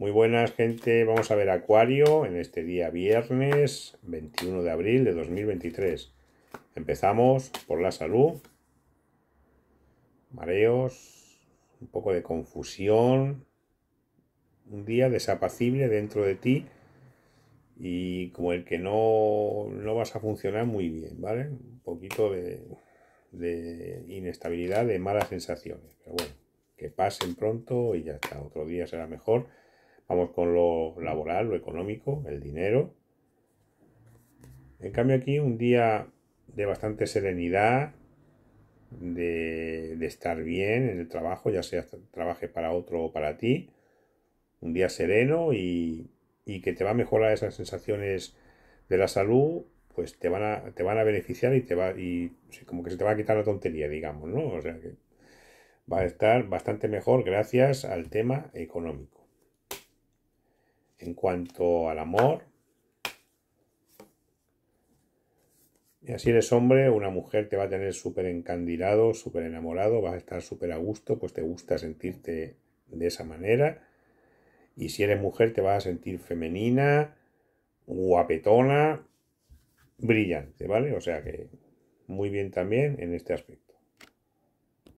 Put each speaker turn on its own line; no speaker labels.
Muy buenas gente, vamos a ver Acuario en este día viernes 21 de abril de 2023. Empezamos por la salud, mareos, un poco de confusión, un día desapacible dentro de ti y como el que no, vas a funcionar muy bien, ¿vale? Un poquito de, de inestabilidad, de malas sensaciones, pero bueno, que pasen pronto y ya está, otro día será mejor Vamos con lo laboral, lo económico, el dinero. En cambio aquí un día de bastante serenidad, de, estar bien en el trabajo, ya sea trabaje para otro o para ti. Un día sereno y, que te va a mejorar esas sensaciones de la salud, pues te van a, te van a beneficiar y te va y como que se te va a quitar la tontería, digamos, ¿no? O sea que va a estar bastante mejor gracias al tema económico en cuanto al amor. Y así eres hombre, una mujer te va a tener súper encandilado, súper enamorado, vas a estar súper a gusto, pues te gusta sentirte de esa manera. Y si eres mujer te vas a sentir femenina, guapetona, brillante, ¿vale? O sea que muy bien también en este aspecto.